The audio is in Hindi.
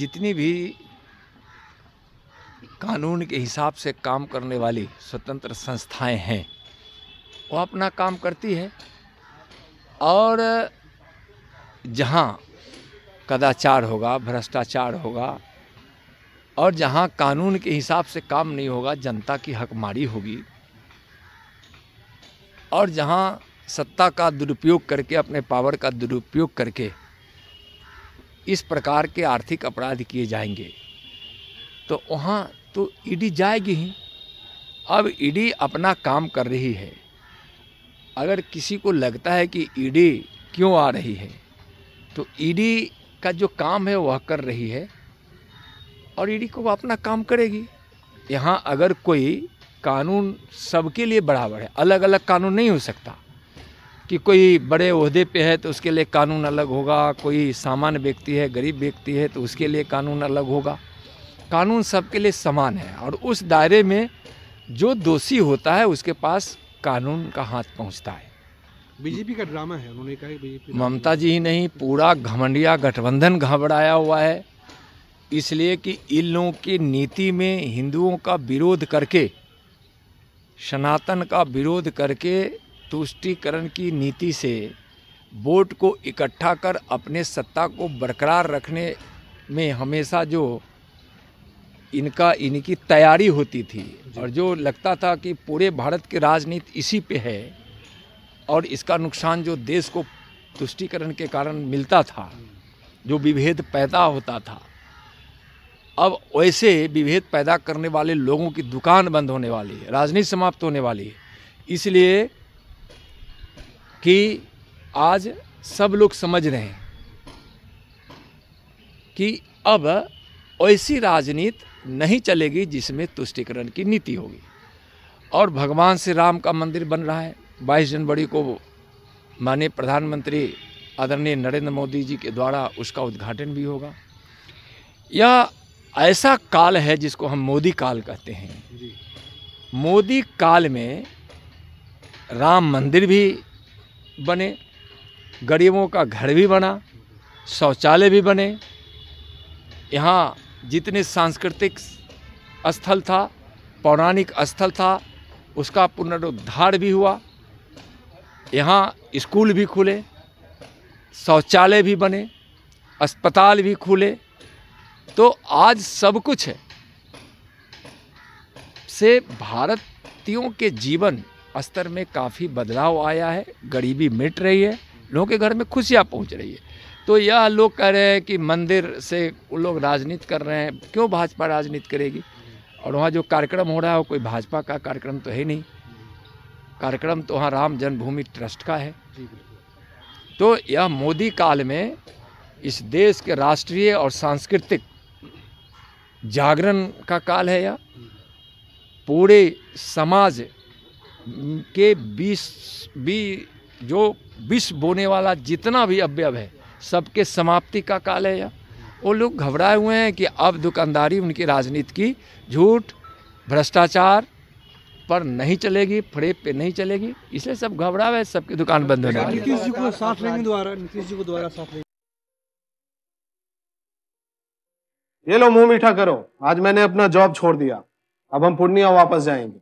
जितनी भी कानून के हिसाब से काम करने वाली स्वतंत्र संस्थाएं हैं वो अपना काम करती है और जहाँ कदाचार होगा भ्रष्टाचार होगा और जहाँ कानून के हिसाब से काम नहीं होगा जनता की हकमारी होगी और जहाँ सत्ता का दुरुपयोग करके अपने पावर का दुरुपयोग करके इस प्रकार के आर्थिक अपराध किए जाएंगे तो वहाँ तो ईडी जाएगी ही अब ईडी अपना काम कर रही है अगर किसी को लगता है कि ईडी क्यों आ रही है तो ईडी का जो काम है वह कर रही है और ईडी को वह अपना काम करेगी यहाँ अगर कोई कानून सबके लिए बराबर है अलग अलग कानून नहीं हो सकता कि कोई बड़े अहदे पे है तो उसके लिए कानून अलग होगा कोई सामान्य व्यक्ति है गरीब व्यक्ति है तो उसके लिए कानून अलग होगा कानून सबके लिए समान है और उस दायरे में जो दोषी होता है उसके पास कानून का हाथ पहुंचता है बीजेपी का ड्रामा है उन्होंने कहा बीजेपी ममता जी ही नहीं पूरा घमंडिया गठबंधन घबराया हुआ है इसलिए कि इन लोगों की नीति में हिंदुओं का विरोध करके सनातन का विरोध करके तुष्टिकरण की नीति से वोट को इकट्ठा कर अपने सत्ता को बरकरार रखने में हमेशा जो इनका इनकी तैयारी होती थी और जो लगता था कि पूरे भारत की राजनीति इसी पे है और इसका नुकसान जो देश को तुष्टिकरण के कारण मिलता था जो विभेद पैदा होता था अब वैसे विभेद पैदा करने वाले लोगों की दुकान बंद होने वाली है राजनीति समाप्त होने वाली है इसलिए कि आज सब लोग समझ रहे हैं कि अब ऐसी राजनीति नहीं चलेगी जिसमें तुष्टिकरण की नीति होगी और भगवान श्री राम का मंदिर बन रहा है बाईस जनवरी को माननीय प्रधानमंत्री आदरणीय नरेंद्र मोदी जी के द्वारा उसका उद्घाटन भी होगा यह ऐसा काल है जिसको हम मोदी काल कहते हैं मोदी काल में राम मंदिर भी बने गरीबों का घर भी बना शौचालय भी बने यहाँ जितने सांस्कृतिक स्थल था पौराणिक स्थल था उसका पुनरुद्धार भी हुआ यहाँ स्कूल भी खुले शौचालय भी बने अस्पताल भी खुले तो आज सब कुछ है से भारतीयों के जीवन स्तर में काफ़ी बदलाव आया है गरीबी मिट रही है लोगों के घर में खुशियाँ पहुँच रही है तो यह लोग कह रहे हैं कि मंदिर से वो लोग राजनीति कर रहे हैं क्यों भाजपा राजनीति करेगी और वहाँ जो कार्यक्रम हो रहा है वो कोई भाजपा का कार्यक्रम तो है नहीं कार्यक्रम तो वहाँ राम जन्मभूमि ट्रस्ट का है तो यह मोदी काल में इस देश के राष्ट्रीय और सांस्कृतिक जागरण का काल है यह पूरे समाज के बीस भी जो विष बोने वाला जितना भी अवयव है सबके समाप्ति का काल है यह वो लोग घबराए हुए हैं कि अब दुकानदारी उनकी राजनीति की झूठ भ्रष्टाचार पर नहीं चलेगी फ्रेब पे नहीं चलेगी इसलिए सब घबरावे सबकी दुकान बंद होने वाली नीतीश जी को साथ लेंगे द्वारा नीतीश जी को द्वारा साथ लेंगे ये लो मुंह मीठा करो आज मैंने अपना जॉब छोड़ दिया अब हम पूर्णिया वापस जाएंगे